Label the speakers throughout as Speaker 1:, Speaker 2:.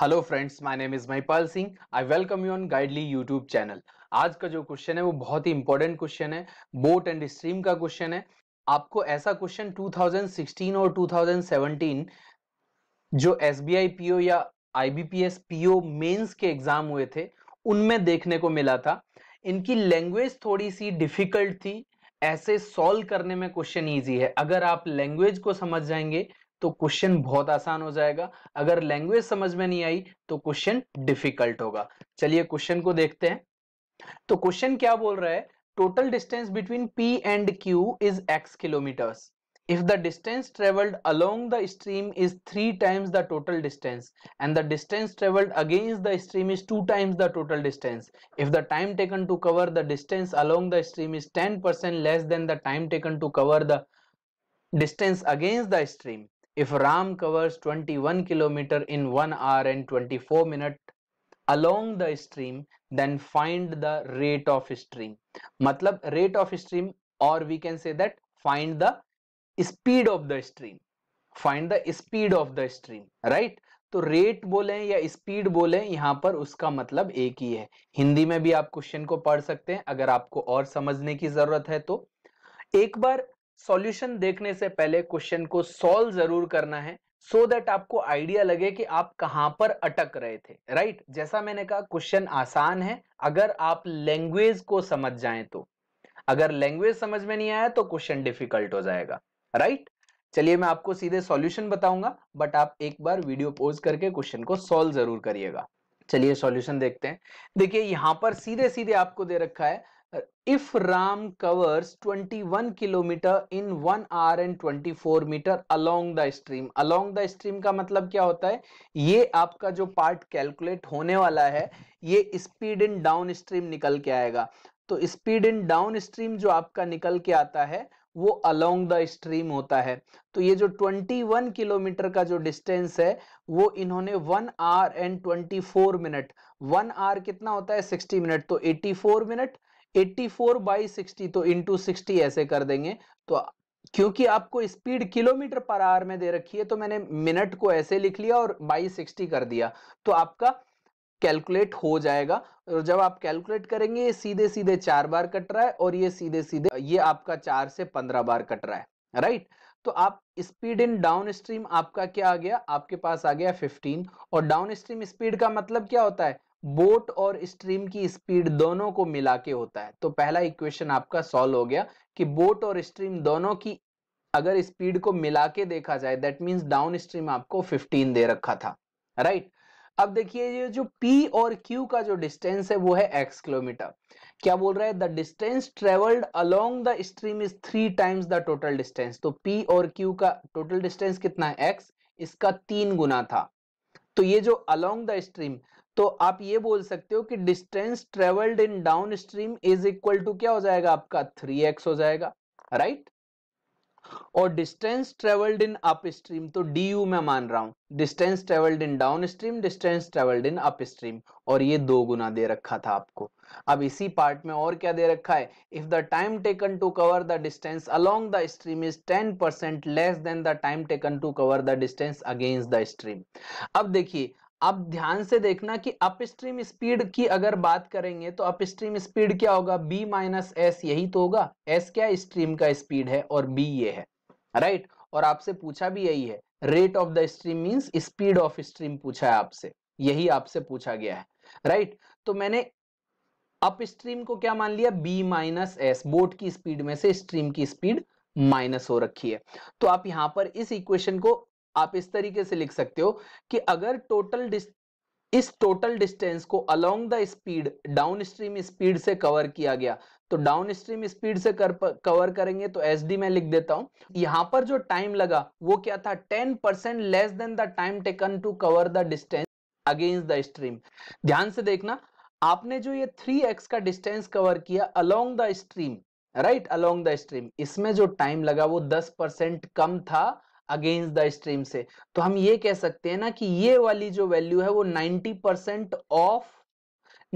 Speaker 1: Hello friends my name is Mahipal Singh I welcome you on Guidely YouTube channel आज का जो question है वो बहुत ही इंपॉर्टेंट क्वेश्चन है बोट एंड स्ट्रीम का क्वेश्चन है आपको ऐसा क्वेश्चन 2016 और 2017 जो एस बी आई पीओ या I B P S P O mains के एग्जाम हुए थे उनमें देखने को मिला था इनकी लैंग्वेज थोड़ी सी डिफिकल्ट थी ऐसे सॉल्व करने में क्वेश्चन ईजी है अगर आप लैंग्वेज को समझ जाएंगे तो क्वेश्चन बहुत आसान हो जाएगा अगर लैंग्वेज समझ में नहीं आई तो क्वेश्चन डिफिकल्ट होगा चलिए क्वेश्चन को देखते हैं तो क्वेश्चन क्या बोल रहा है total distance between P and Q is X kilometres if the distance traveled along the stream is 3 times the total distance and the distance traveled against the stream is 2 times the total distance if the time taken to cover the distance along the stream is 10% less than the time taken to cover the distance against the stream If Ram covers 21 km in 1 hour and 24 minute along the stream, then find the rate of stream. Matlab rate of stream or we can say that find the speed of the stream find the speed of the stream right तो rate बोले या speed बोले यहाँ पर उसका मतलब एक ही है हिंदी में भी आप क्वेश्चन को पढ़ सकते हैं अगर आपको और समझने की जरूरत है तो एक बार सॉल्यूशन देखने से पहले क्वेश्चन को सॉल्व जरूर करना है सो so दैट आपको आइडिया लगे कि आप कहां पर अटक रहे थे राइट right? जैसा मैंने कहा क्वेश्चन आसान है अगर आप लैंग्वेज को समझ जाएं तो अगर लैंग्वेज समझ में नहीं आया तो क्वेश्चन डिफिकल्ट हो जाएगा राइट right? चलिए मैं आपको सीधे सॉल्यूशन बताऊंगा बट आप एक बार वीडियो पोज करके क्वेश्चन को सॉल्व जरूर करिएगा चलिए सॉल्यूशन देखते हैं देखिए यहां पर सीधे सीधे आपको दे रखा है Ram covers twenty 21 kilometre in one hour and 24 metre along the stream along the stream का मतलब क्या होता है ये आपका जो पार्ट कैलकुलेट होने वाला है ये स्पीड इन डाउन स्ट्रीम निकल के आएगा तो स्पीड इन डाउन स्ट्रीम जो आपका निकल के आता है वो अलोंग द स्ट्रीम होता है तो ये जो 21 किलोमीटर का जो डिस्टेंस है वो इन्होंने 1 आर एंड 24 मिनट 1 आर कितना होता है 60 मिनट तो 84 मिनट 84 फोर बाई सिक्सटी तो इंटू सिक्सटी ऐसे कर देंगे तो क्योंकि आपको स्पीड किलोमीटर पर आवर में दे रखी है तो मैंने मिनट को ऐसे लिख लिया और बाई सिक्सटी कर दिया तो आपका कैलकुलेट हो जाएगा और जब आप कैलकुलेट करेंगे ये सीधे सीधे चार बार कट रहा है और ये सीधे सीधे ये आपका चार से पंद्रह बार कट रहा है राइट तो आप स्पीड इन डाउन स्ट्रीम आपका क्या आ गया आपके पास आ गया 15 और डाउन स्ट्रीम स्पीड का मतलब क्या होता है बोट और स्ट्रीम की स्पीड दोनों को मिला के होता है तो पहला इक्वेशन आपका सॉल्व हो गया कि बोट और स्ट्रीम दोनों की अगर स्पीड को मिला के देखा जाए दैट मींस डाउन स्ट्रीम आपको 15 दे रखा था राइट अब देखिए ये जो P और Q का जो डिस्टेंस है वो है x किलोमीटर क्या बोल रहा है the distance travelled along the stream is three times the total distance तो P और Q का टोटल डिस्टेंस कितना है x इसका तीन गुना था तो ये जो अलोंग द स्ट्रीम तो आप ये बोल सकते हो कि distance travelled in downstream is equal to क्या हो जाएगा आपका थ्री एक्स हो जाएगा राइट और distance travelled in upstream तो डी यू मैं मान रहा हूं distance travelled in downstream distance travelled in upstream और ये दो गुना दे रखा था आपको अब इसी पार्ट में और क्या दे रखा है if the time taken to cover the distance along the stream is 10 percent less than the time taken to cover the distance against the stream अब देखिए अब ध्यान से देखना कि अपस्ट्रीम स्पीड की अगर बात करेंगे तो अपस्ट्रीम स्पीड क्या होगा b माइनस एस यही तो होगा s क्या स्ट्रीम का स्पीड है और b ये है राइट right? और आपसे पूछा भी यही है rate of the stream means speed of stream पूछा है आपसे यही आपसे पूछा गया है राइट right? तो मैंने अपस्ट्रीम को क्या मान लिया बी माइनस एस बोट की स्पीड में से स्ट्रीम की स्पीड माइनस हो रखी है तो आप यहां पर इस इक्वेशन को आप इस तरीके से लिख सकते हो कि अगर टोटल इस टोटल डिस्टेंस को along the speed downstream speed से कवर किया गया तो डाउन स्ट्रीम स्पीड से कर, कवर करेंगे तो एस डी मैं लिख देता हूं यहां पर जो टाइम लगा वो क्या था ten percent less than the time taken to cover the distance against the stream ध्यान से देखना आपने जो ये थ्री एक्स का डिस्टेंस कवर किया along the stream right along the stream इसमें जो टाइम लगा वो दस परसेंट कम था अगेंस्ट द स्ट्रीम से तो हम ये कह सकते हैं ना कि ये वाली जो वैल्यू है वो 90 परसेंट ऑफ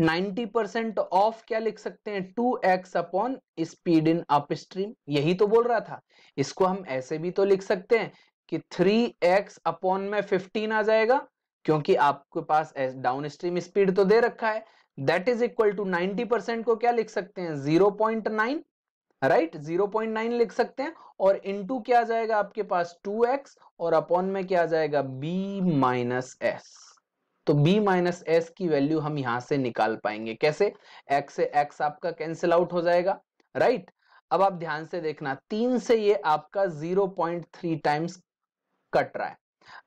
Speaker 1: 90 परसेंट ऑफ क्या लिख सकते हैं 2x X upon speed in up यही तो बोल रहा था इसको हम ऐसे भी तो लिख सकते हैं कि 3x एक्स अपॉन में फिफ्टीन आ जाएगा क्योंकि आपके पास डाउन स्ट्रीम स्पीड तो दे रखा है that is equal to 90 percent को क्या लिख सकते हैं 0.9 राइट जीरो पॉइंट नाइन लिख सकते हैं और इनटू क्या आ जाएगा आपके पास टू एक्स और अपॉन में क्या आ जाएगा बी माइनस एस तो b माइनस एस की वैल्यू हम यहां से निकाल पाएंगे कैसे x से x आपका कैंसिल आउट हो जाएगा राइट right? अब आप ध्यान से देखना तीन से ये आपका 0.3 टाइम्स कट रहा है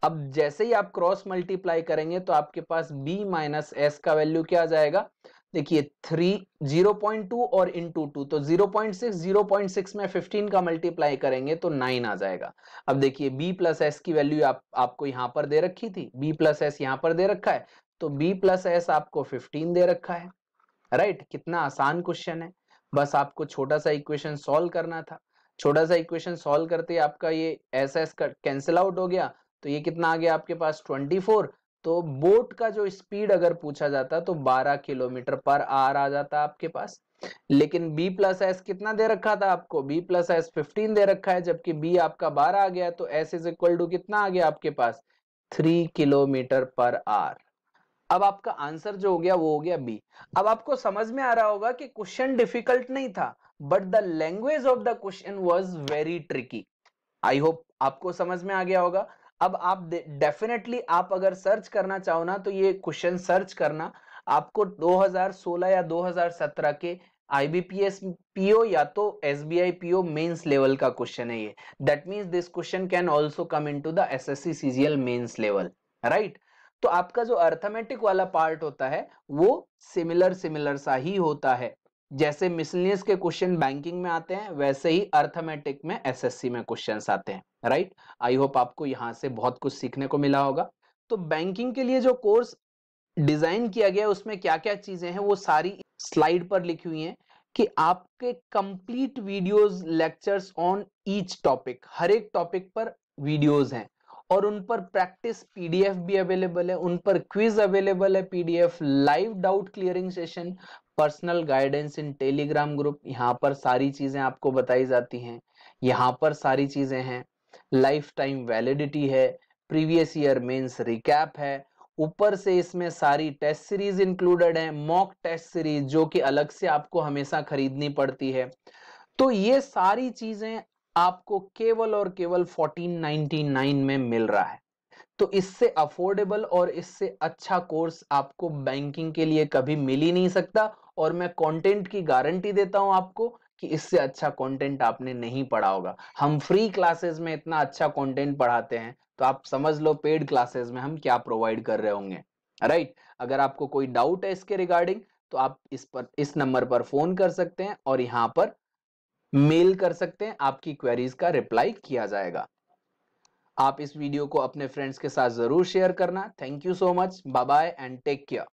Speaker 1: अब जैसे ही आप क्रॉस मल्टीप्लाई करेंगे तो आपके पास b माइनस एस का वैल्यू क्या आ जाएगा देखिए थ्री जीरो पॉइंट टू और इंटू टू तो zero point six zero point six में फिफ्टीन का मल्टीप्लाई करेंगे तो नाइन आ जाएगा अब देखिए बी प्लस एस की वैल्यू आप आपको यहां पर दे रखी थी बी प्लस एस यहां पर दे रखा है तो बी प्लस एस आपको फिफ्टीन दे रखा है राइट right? कितना आसान क्वेश्चन है बस आपको छोटा सा इक्वेशन सॉल्व करना था छोटा सा इक्वेशन सॉल्व करते आपका ये एस एस कैंसिल आउट हो गया तो ये कितना आ गया आपके पास ट्वेंटी फोर तो बोट का जो स्पीड अगर पूछा जाता तो 12 किलोमीटर पर आर आ जाता आपके पास लेकिन बी प्लस एस कितना दे रखा था आपको B प्लस एस फिफ्टीन दे रखा है जबकि B आपका 12 आ गया तो S इज इक्वल टू कितना आ गया आपके पास थ्री किलोमीटर पर आर अब आपका आंसर जो हो गया वो हो गया बी अब आपको समझ में आ रहा होगा कि क्वेश्चन डिफिकल्ट नहीं था but the language of the question was very tricky I hope आपको समझ में आ गया होगा अब आप डेफिनेटली आप अगर सर्च करना चाहो ना तो ये क्वेश्चन सर्च करना आपको 2016 या 2017 के आईबीपीएस पीओ या तो आई पीओ मेंस लेवल का क्वेश्चन है ये that means this question can also come into the SSC CGL mains level right तो आपका जो अर्थमेटिक वाला पार्ट होता है वो सिमिलर सिमिलर सा ही होता है जैसे मिसलिनियस के क्वेश्चन बैंकिंग में आते हैं वैसे ही अर्थमेटिक में एसएससी में क्वेश्चंस आते हैं राइट आई होप आपको यहाँ से बहुत कुछ सीखने को मिला होगा तो बैंकिंग के लिए जो कोर्स डिजाइन किया गया उसमें क्या क्या चीजें हैं वो सारी स्लाइड पर लिखी हुई हैं कि आपके complete videos lectures on each topic हर एक टॉपिक पर वीडियोज हैं और उन पर प्रैक्टिस पीडीएफ भी अवेलेबल है उन पर क्विज अवेलेबल है PDF live doubt clearing session personal guidance in Telegram group यहाँ पर सारी चीज़ें आपको बताई जाती हैं यहाँ पर सारी चीज़ें हैं लाइफ टाइम वैलिडिटी है प्रीवियस ईयर मेंस रिकैप है ऊपर से इसमें सारी टेस्ट सीरीज इंक्लूडेड है मॉक टेस्ट सीरीज जो कि अलग से आपको हमेशा खरीदनी पड़ती है तो ये सारी चीज़ें आपको केवल और केवल 1499 में मिल रहा है तो इससे अफोर्डेबल और इससे अच्छा कोर्स आपको बैंकिंग के लिए कभी मिल ही नहीं सकता और मैं कंटेंट की गारंटी देता हूं आपको कि इससे अच्छा कंटेंट आपने नहीं पढ़ा होगा हम फ्री क्लासेस में इतना अच्छा कंटेंट पढ़ाते हैं तो आप समझ लो पेड क्लासेस में हम क्या प्रोवाइड कर रहे होंगे राइट right? अगर आपको कोई डाउट है इसके रिगार्डिंग तो आप इस पर इस नंबर पर फोन कर सकते हैं और यहां पर मेल कर सकते हैं आपकी क्वेरीज का रिप्लाई किया जाएगा आप इस वीडियो को अपने फ्रेंड्स के साथ जरूर शेयर करना thank you so much bye bye and take care